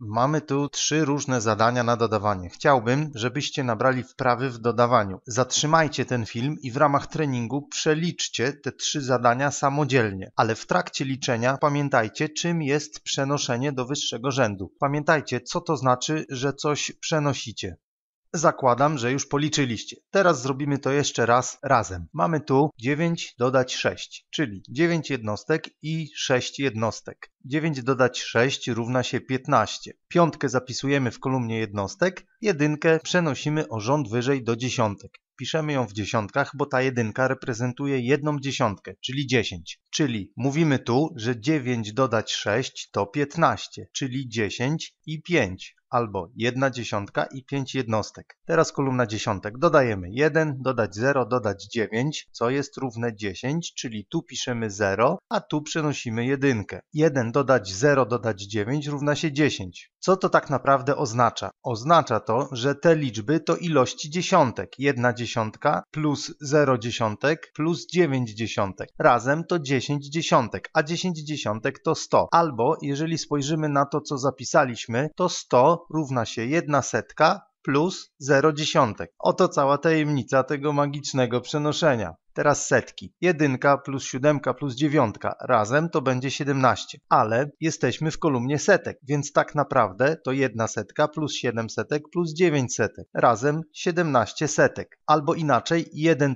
Mamy tu trzy różne zadania na dodawanie. Chciałbym, żebyście nabrali wprawy w dodawaniu. Zatrzymajcie ten film i w ramach treningu przeliczcie te trzy zadania samodzielnie, ale w trakcie liczenia pamiętajcie, czym jest przenoszenie do wyższego rzędu. Pamiętajcie, co to znaczy, że coś przenosicie. Zakładam, że już policzyliście. Teraz zrobimy to jeszcze raz razem. Mamy tu 9 dodać 6, czyli 9 jednostek i 6 jednostek. 9 dodać 6 równa się 15. Piątkę zapisujemy w kolumnie jednostek, jedynkę przenosimy o rząd wyżej do dziesiątek. Piszemy ją w dziesiątkach, bo ta jedynka reprezentuje jedną dziesiątkę, czyli 10. Czyli mówimy tu, że 9 dodać 6 to 15, czyli 10 i 5 albo 1 dziesiątka i 5 jednostek. Teraz kolumna dziesiątek. Dodajemy 1, dodać 0, dodać 9, co jest równe 10, czyli tu piszemy 0, a tu przenosimy jedynkę. 1 dodać 0, dodać 9 równa się 10. Co to tak naprawdę oznacza? Oznacza to, że te liczby to ilości dziesiątek. 1 dziesiątka plus 0 dziesiątek plus 9 dziesiątek. Razem to 10 dziesiątek, a 10 dziesiątek to 100. Albo jeżeli spojrzymy na to, co zapisaliśmy, to 100 równa się 1 setka plus 0 dziesiątek. Oto cała tajemnica tego magicznego przenoszenia. Teraz setki. 1 plus 7 plus dziewiątka. Razem to będzie 17. Ale jesteśmy w kolumnie setek, więc tak naprawdę to jedna setka plus 7 setek plus 9 setek. Razem 17 setek. Albo inaczej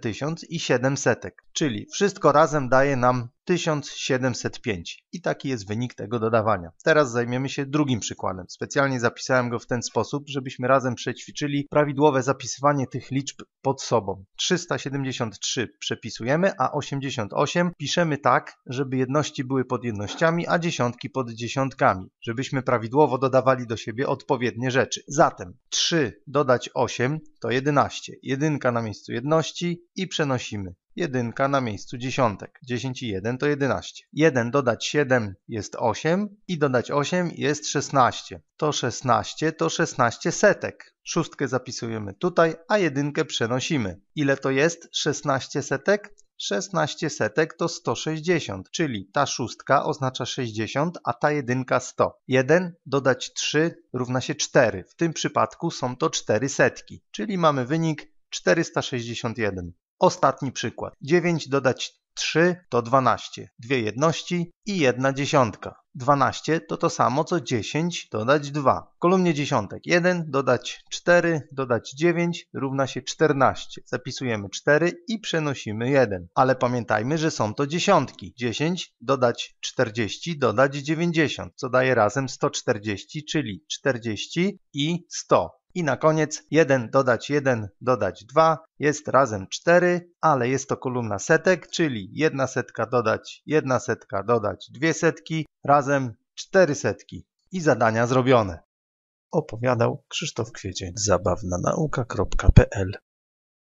1000 i 7 setek. Czyli wszystko razem daje nam 1705 i taki jest wynik tego dodawania. Teraz zajmiemy się drugim przykładem. Specjalnie zapisałem go w ten sposób, żebyśmy razem przećwiczyli prawidłowe zapisywanie tych liczb pod sobą. 373 przepisujemy, a 88 piszemy tak, żeby jedności były pod jednościami, a dziesiątki pod dziesiątkami, żebyśmy prawidłowo dodawali do siebie odpowiednie rzeczy. Zatem 3 dodać 8 to 11. Jedynka na miejscu jedności i przenosimy. Jedynka na miejscu dziesiątek. 10 i 1 to 11. 1 dodać 7 jest 8 i dodać 8 jest 16. To 16 to 16 setek Szóstkę zapisujemy tutaj, a jedynkę przenosimy. Ile to jest 16 setek? 16 setek to 160, czyli ta szóstka oznacza 60, a ta jedynka 100. 1 dodać 3 równa się 4. W tym przypadku są to 4 setki, czyli mamy wynik 461. Ostatni przykład. 9 dodać 3 to 12, dwie jedności i jedna dziesiątka. 12 to to samo co 10 dodać 2. W kolumnie dziesiątek 1 dodać 4 dodać 9 równa się 14. Zapisujemy 4 i przenosimy 1. Ale pamiętajmy, że są to dziesiątki. 10 dodać 40 dodać 90, co daje razem 140, czyli 40 i 100. I na koniec 1 dodać 1 dodać 2 jest razem 4, ale jest to kolumna setek, czyli 1 setka dodać 1 setka dodać 2 setki, razem 4 setki. I zadania zrobione. Opowiadał Krzysztof Kwiecień, zabawna nauka.pl